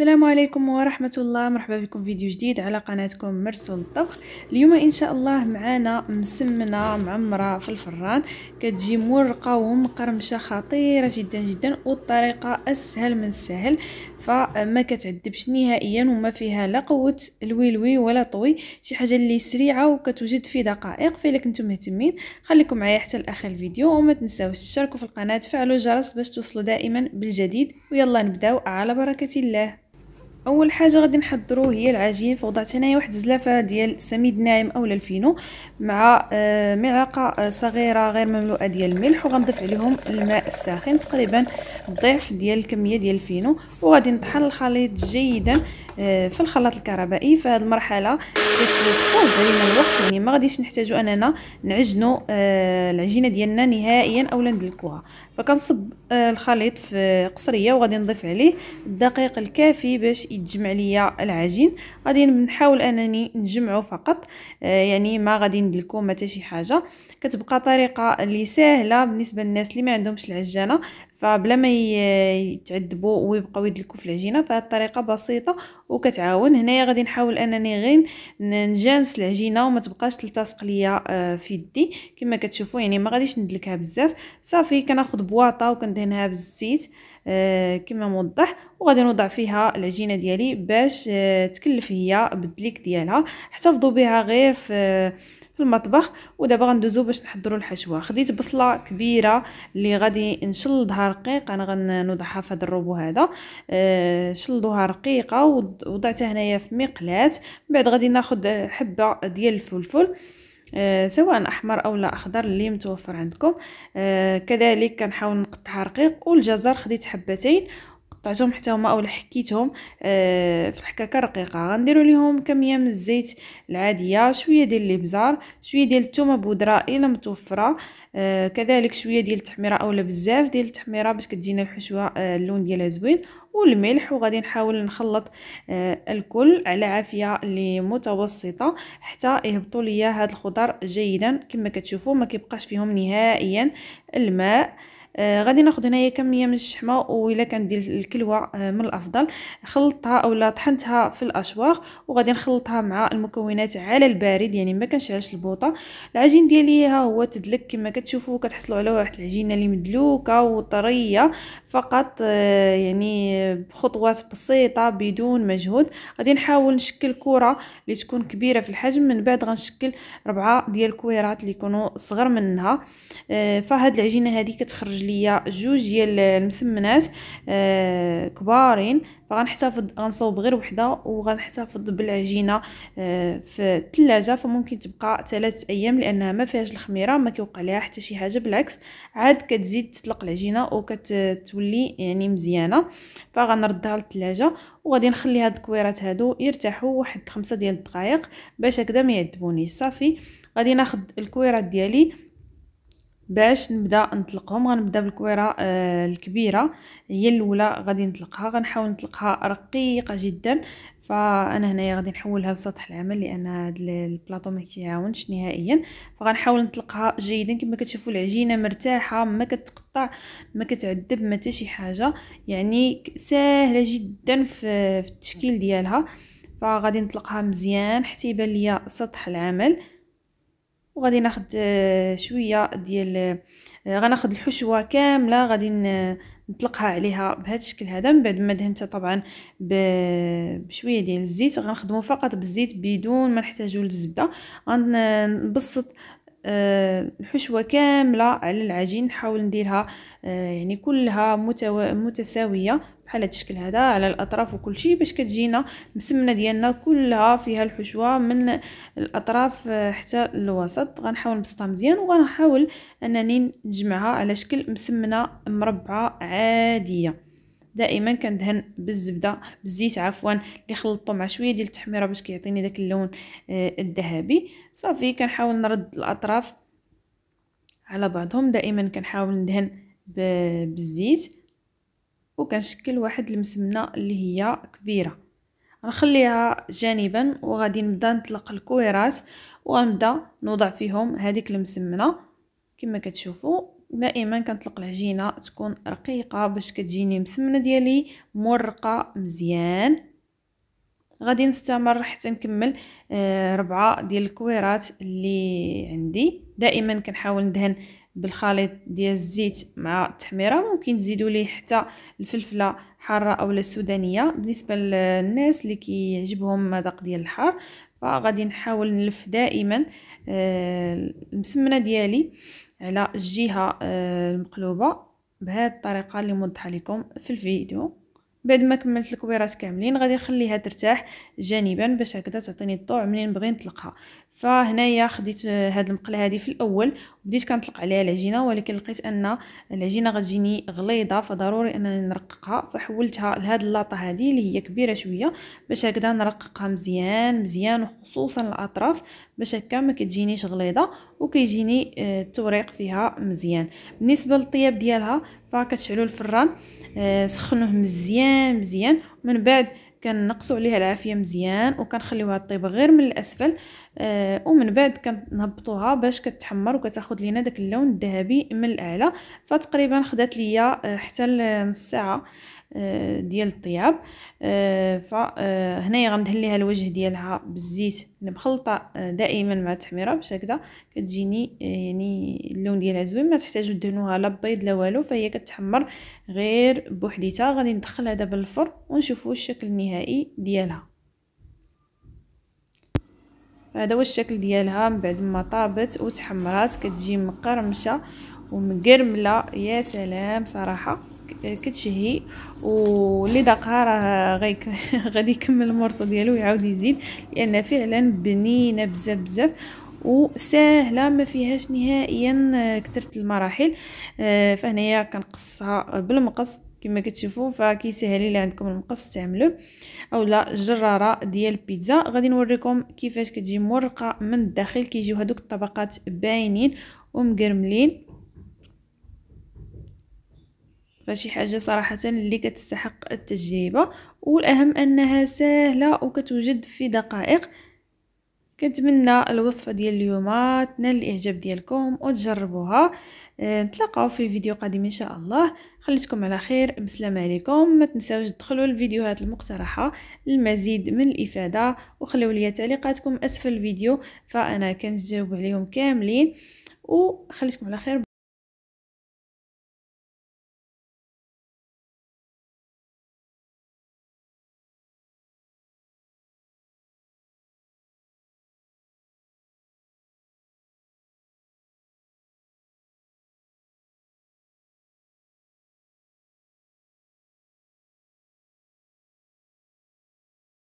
السلام عليكم ورحمة الله مرحبا بكم فيديو جديد على قناتكم مرسول الطبخ اليوم إن شاء الله معانا مسمنة معمرة في الفران كتجي مرقة ومقرمشة خطيرة جدا جدا والطريقة أسهل من السهل فما كتعدبش نهائيا وما فيها لا قوة الويلوي ولا طوي شي حاجة اللي سريعة وكتوجد في دقائق فإلا كنتم مهتمين خليكم معايا حتى الاخر الفيديو وما تنساوش تشتركوا في القناة تفعلوا الجرس باش توصلوا دائما بالجديد ويلا نبداو على بركة الله اول حاجه غادي نحضرو هي العجين فوضعت هنايا واحد الزلافه ديال سميد ناعم اولا الفينو مع آه، ملعقه آه، صغيره غير مملوءه ديال الملح وغنضيف عليهم الماء الساخن تقريبا ضعف ديال الكميه ديال الفينو وغادي نطحن الخليط جيدا في الخلاط الكهربائي في هذه المرحله كتفوز علينا الوقت يعني ما غاديش نحتاجو اننا نعجنوا آه، العجينه ديالنا نهائيا اولا ندلكوها فكنصب آه، الخليط في قصريه وغادي نضيف عليه الدقيق الكافي باش يتجمع ليا العجين غادي نحاول انني نجمعو فقط آه، يعني ما غادي ندلكو ما حتى شي حاجه كتبقى طريقه اللي سهله بالنسبه للناس اللي ما عندهمش العجانه فبلا ما يتعذبوا ويبقاو يدلكوا في العجينه فهاد الطريقه بسيطه وكتعاون هنايا غادي نحاول انني غير نجانس العجينه وما تبقاش تلتصق ليا آه، في يدي كما كتشوفوا يعني ما غاديش ندلكها بزاف صافي كناخذ بواطه وكندهنها بالزيت آه، كما موضح وغادي نوضع فيها العجينه ديالي باش آه، تكلف هي بالدليك ديالها احتفظوا بها غير في في المطبخ ودابا غندوزو باش نحضروا الحشوه خديت بصله كبيره اللي غادي نشلضها رقيق انا غنوضعها في هذا الروبو هذا أه شلضوها رقيقه ووضعتها هنايا في مقلات من بعد غادي ناخذ حبه ديال الفلفل أه سواء احمر او لا اخضر اللي متوفر عندكم أه كذلك كنحاول نقطعها رقيق والجزر خديت حبتين قطعتهم حتى هما اولا حكيتهم آه، في الحكاكه رقيقه غنديروا ليهم كميه من الزيت العاديه شويه ديال الابزار شويه ديال الثومه بودره الا متوفره آه، كذلك شويه ديال التحميره اولا بزاف ديال التحميره باش كتجينا الحشوه آه، اللون ديالها زوين والملح وغادي نحاول نخلط الكل على عافيه اللي متوسطه حتى يهبطوا ليا هاد الخضر جيدا كما كتشوفوا ما كيبقاش فيهم نهائيا الماء آه آه غادي ناخذ هنايا كميه من الشحمه والا كندير الكلوه آه من الافضل خلطتها اولا طحنتها في الاشواغ وغادي نخلطها مع المكونات على البارد يعني ما كنشعلش البوطه العجين ديالي ها هو تدلك كما كتشوفوا كتحصلوا على واحد العجينه اللي مدلوكه وطريه فقط آه يعني بخطوات بسيطه بدون مجهود غادي نحاول نشكل كره اللي تكون كبيره في الحجم من بعد غنشكل ربعه ديال الكويرات اللي يكونوا صغر منها آه فهاد العجينه هذه كتخرج ليا جوج ديال المسمنات آه، كبارين فغنحتفظ غنصوب غير وحده وغنحتفظ بالعجينه آه، في الثلاجه فممكن تبقى ثلاثة ايام لانها ما فيهاش الخميره ما كيوقع ليها حتى شي حاجه بالعكس عاد كتزيد تطلق العجينه وكتولي يعني مزيانه فغنردها للثلاجه وغادي نخلي هاد الكويرات هادو يرتاحوا واحد خمسة ديال الدقائق باش هكذا ما يعذبونيش صافي غادي ناخد الكويرات ديالي باش نبدا نطلقهم غنبدا بالكويره آه الكبيره هي الاولى غادي نطلقها غنحاول نطلقها رقيقه جدا فانا هنايا غادي نحولها لسطح العمل لان هاد البلاطو ما كيعاونش نهائيا فغنحاول نطلقها جيدا كما كتشوفوا العجينه مرتاحه ما كتقطع ما كتعذب ما شي حاجه يعني ساهله جدا في التشكيل ديالها فغادي نطلقها مزيان حتى يبان ليا سطح العمل وغادي ناخذ آه، شويه ديال آه، غناخذ الحشوه كامله غادي نطلقها عليها بهذا الشكل هذا من بعد ما دهنتها طبعا بشويه ديال الزيت غنخدمو فقط بالزيت بدون ما نحتاجو للزبده غنبسط آه، الحشوه كامله على العجين نحاول نديرها يعني كلها متساويه بحال هذا الشكل هذا على الاطراف وكل شيء باش كتجينا المسمنه ديالنا كلها فيها الحشوه من الاطراف آه، حتى الوسط غنحاول نبسطها مزيان وغنحاول انني نجمعها على شكل مسمنه مربعه عاديه دائما كندهن بالزبده بالزيت عفوا اللي خلطته مع شويه ديال التحميره باش كيعطيني داك اللون آه، الذهبي صافي كنحاول نرد الاطراف على بعضهم دائما كنحاول ندهن بالزيت وكنشكل واحد المسمنه اللي هي كبيره غنخليها جانبا وغادي نبدا نطلق الكويرات وغنبدا نوضع فيهم هذيك المسمنه كما كتشوفوا دائما كنطلق العجينه تكون رقيقه باش كتجيني المسمنه ديالي مرقه مزيان غادي نستمر حتى نكمل آه، ربعة ديال الكويرات اللي عندي دائما كنحاول ندهن بالخليط ديال الزيت مع التحميره ممكن تزيدوا ليه حتى الفلفله حاره اولا السودانيه بالنسبه للناس اللي كيعجبهم مذاق ديال الحار فغادي نحاول نلف دائما آه، المسمنه ديالي على الجهه آه، المقلوبه بهذه الطريقه اللي موضحه لكم في الفيديو بعد ما كملت الكويرات كاملين غادي نخليها ترتاح جانبا باش هكذا تعطيني الطوع منين نبغي نطلقها فهنايا خديت هاد المقله هادي في الاول بديت كنطلق عليها العجينه ولكن لقيت ان العجينه غتجيني غليظه فضروري انني نرققها فحولتها لهاد اللاطه هذه اللي هي كبيره شويه باش هكذا نرققها مزيان مزيان وخصوصا الاطراف باش هكا ما كتجينيش غليظه وكيجيني آه، التوريق فيها مزيان بالنسبه للطياب ديالها فكتشعلوا الفران آه، سخنوه مزيان مزيان ومن بعد كنقصوا عليها العافيه مزيان وكنخليوها طيب غير من الاسفل آه ومن بعد كنهبطوها باش كتحمر وكتاخذ لينا داك اللون الذهبي من الاعلى فتقريبا خدات ليا آه، حتى نص ساعه آه، ديال الطياب آه، فهنايا آه، غندهن ليها الوجه ديالها بالزيت المخلطه دائما مع التحميره باش هكذا كتجيني يعني اللون ديالها زوين ما تحتاجوا تدهنوها لا بيض لا والو فهي كتحمر غير بوحديتها غادي ندخلها دابا للفرن ونشوفوا الشكل النهائي ديالها هذا هو الشكل ديالها من بعد ما طابت وتحمرات كتجي مقرمشه ومقرمله يا سلام صراحه كتشهي واللي داقها راه غادي يكمل المرصو ديالو ويعاود يزيد لان فعلا بنينه بزاف بزاف وسهله ما فيهاش نهائيا كثرت المراحل آه، فهنايا كنقصها بالمقص كما كتشوفوا فكيسهل لي عندكم المقص استعملوه اولا الجراره ديال البيتزا غادي نوريكم كيفاش كتجي مرقه من الداخل كيجيو هذوك الطبقات باينين ومقرملين فشي حاجه صراحه اللي كتستحق التجربه والاهم انها سهله وكتوجد في دقائق كنتمنى الوصفه ديال اليوم تنال الاعجاب ديالكم وتجربوها آه، نتلاقاو في فيديو قادم ان شاء الله خليتكم على خير بسلامه عليكم ما تنساوش تدخلوا الفيديوهات المقترحه للمزيد من الافاده وخليو لي تعليقاتكم اسفل الفيديو فانا كنجاوب عليهم كاملين وخليتكم على خير